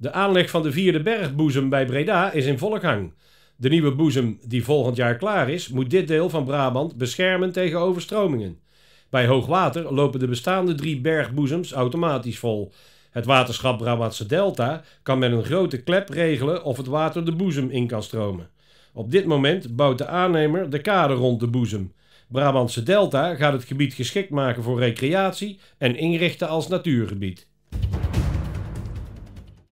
De aanleg van de vierde bergboezem bij Breda is in volle gang. De nieuwe boezem, die volgend jaar klaar is, moet dit deel van Brabant beschermen tegen overstromingen. Bij hoogwater lopen de bestaande drie bergboezems automatisch vol. Het waterschap Brabantse Delta kan met een grote klep regelen of het water de boezem in kan stromen. Op dit moment bouwt de aannemer de kade rond de boezem. Brabantse Delta gaat het gebied geschikt maken voor recreatie en inrichten als natuurgebied.